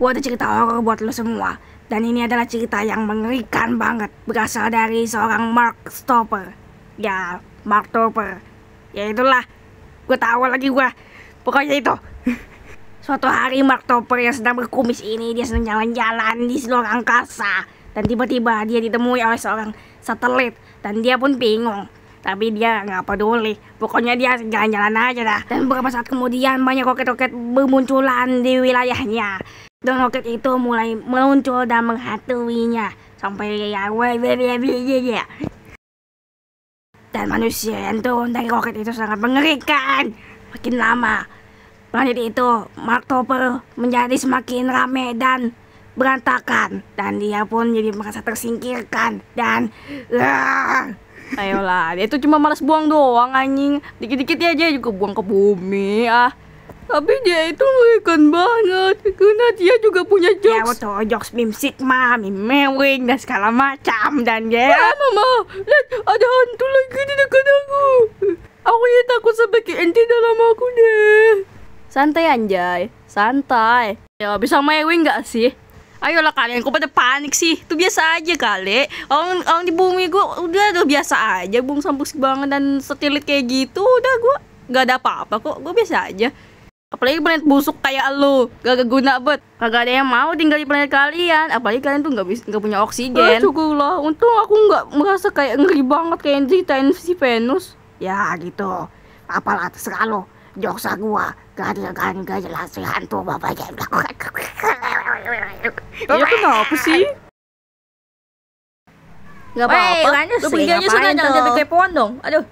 Gue ada cerita horor buat lo semua. Dan ini adalah cerita yang mengerikan banget. Berasal dari seorang Mark Stopper. Ya, Mark Stopper. Ya itulah. Gue tahu lagi gue. Pokoknya itu. Suatu hari Mark Topper yang sedang berkumis ini dia sedang jalan-jalan di seluruh angkasa dan tiba-tiba dia ditemui oleh seorang satelit dan dia pun bingung tapi dia nggak peduli pokoknya dia jalan-jalan aja dah dan beberapa saat kemudian banyak roket-roket bermunculan di wilayahnya Don roket itu mulai meluncur dan menghatuinya sampai ya, ya, ya, ya dan manusia yang turun dari roket itu sangat mengerikan. Makin lama, planet itu Mark Topper menjadi semakin ramai dan berantakan dan dia pun jadi merasa tersingkirkan dan ayo ah. ayolah dia itu cuma malas buang doang anjing dikit-dikit aja juga buang ke bumi ah tapi dia itu mengerikan banget. Karena dia juga punya jokes. Ya betul, jokes Mim Sigma, Mim Mewing, dan segala macam. Dan dia... Ya, Mama. Lihat, ada hantu lagi di dekat aku. Aku ya takut sampai ke ente dalam aku deh. Santai anjay, santai. Ya bisa Mewing nggak sih? Ayolah kalian, kok pada panik sih? Itu biasa aja kali. Orang, orang di bumi gue udah udah biasa aja, bung sampus banget dan setilit kayak gitu. Udah gue nggak ada apa-apa kok, Gue biasa aja. Apalagi planet busuk kayak lu, gak keguna bet. Kagak ada yang mau tinggal di planet kalian. Apalagi kalian tuh gak bisa nggak punya oksigen. Cukup lah. Untung aku nggak merasa kayak ngeri banget kayak ceritain si Venus. Ya gitu. Apalah terserah lo. Joksa gua gak kan gak jelas si hantu bapaknya. Ya kenapa sih? Gak apa-apa. Lu pergi aja sana jangan jadi kepoan dong. Aduh.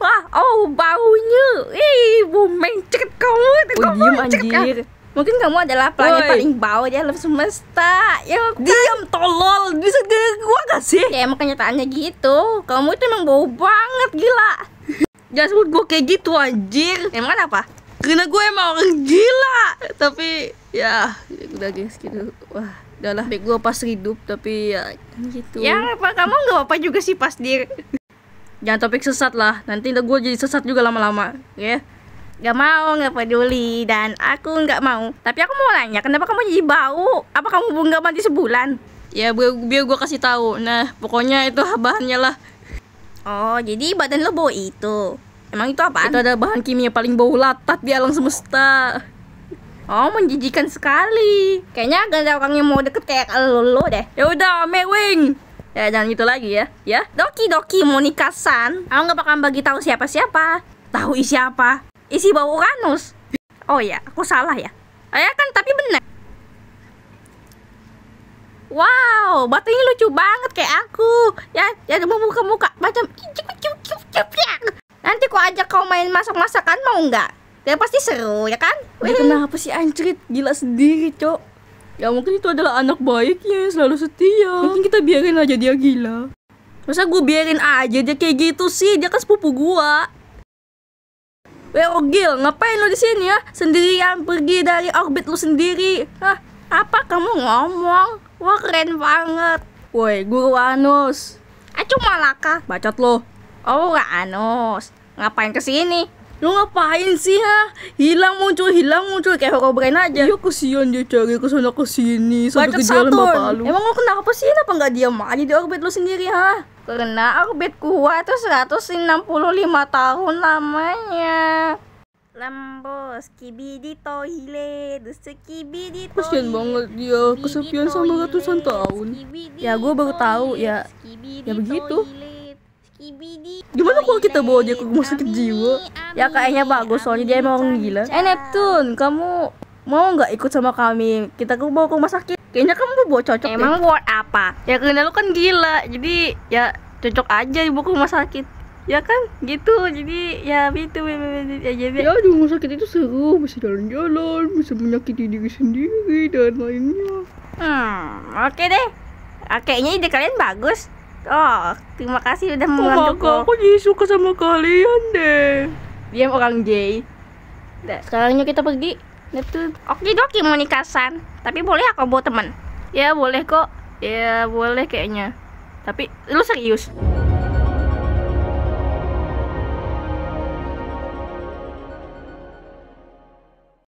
Wah, oh baunya. Ih, bumeng ceket kamu. Oh, diem anjir. Mungkin kamu adalah planet paling bau di alam semesta. Ya kan? Diam tolol, bisa gak gua gak sih? Ya emang kenyataannya gitu. Kamu itu emang bau banget gila. Jangan sebut gue kayak gitu anjir. Emang apa? Karena gue emang orang gila. Tapi ya udah guys gitu. Wah, udahlah. Baik gue pas hidup tapi ya gitu. Ya apa kamu gak apa-apa juga sih pas dir jangan topik sesat lah nanti gue jadi sesat juga lama-lama ya yeah. Gak mau, gak peduli, dan aku gak mau Tapi aku mau nanya, kenapa kamu jadi bau? Apa kamu gak mandi sebulan? Ya, biar, biar gue kasih tahu. Nah, pokoknya itu bahannya lah Oh, jadi badan lo bau itu Emang itu apa? Itu ada bahan kimia paling bau latat di alam semesta Oh, menjijikan sekali. Kayaknya gak ada orang yang mau deket kayak lo, lo deh. Ya udah, Mewing. Ya jangan gitu lagi ya. Ya. Doki Doki Monica san Aku nggak bakal bagi tahu siapa-siapa. Tahu isi apa? Isi bau Uranus. Oh ya, aku salah ya. Oh ya kan tapi benar. Wow, batunya lucu banget kayak aku. Ya, ya mau muka-muka macam Nanti aku ajak kau main masak-masakan mau nggak? ya pasti seru ya kan? ya, kenapa sih ancrit? Gila sendiri, Cok. Ya mungkin itu adalah anak baiknya yang selalu setia. Mungkin kita biarin aja dia gila. Masa gue biarin aja dia kayak gitu sih? Dia kan sepupu gue Weh ya, oh, Ogil, ngapain lo di sini ya? Sendirian pergi dari orbit lo sendiri. Hah, apa kamu ngomong? Wah keren banget. Woi, guru Anus. Acu ah, malaka, bacot lo. Oh, Anus. Ngapain kesini lu ngapain sih ha hilang muncul hilang muncul kayak kau Brain aja iya kesian dia cari kesana kesini sampai ke jalan bapak lu emang lu kenapa sih kenapa nggak diam aja di orbit lu sendiri ha karena orbit gua itu 165 tahun lamanya Lambos, kibidi tohile, dusekibidi tohile Kasian banget dia, kesepian sama ratusan tahun Ya gua baru tahu ya, ya begitu Gimana kalau kita bawa dia ke rumah sakit jiwa? ya kayaknya bagus soalnya dia emang gila. Eh Neptune, kamu mau nggak ikut sama kami? Kita ke bawa ke rumah sakit. Kayaknya kamu bawa cocok. Emang buat apa? Ya karena lu kan gila, jadi ya cocok aja ibu ke rumah sakit. Ya kan, gitu. Jadi ya itu Ya, jadi. Ya, ya, ya, ya di rumah sakit itu seru, bisa jalan-jalan, bisa menyakiti diri sendiri dan lainnya. Hmm, oke deh. Ah, kayaknya ide kalian bagus Oh, terima kasih udah membantuku. aku jadi suka sama kalian deh. Diam orang J Sekarang sekarangnya kita pergi. itu Oke doki mau nikasan. Tapi boleh aku bawa teman? Ya boleh kok. Ya boleh kayaknya. Tapi lu serius?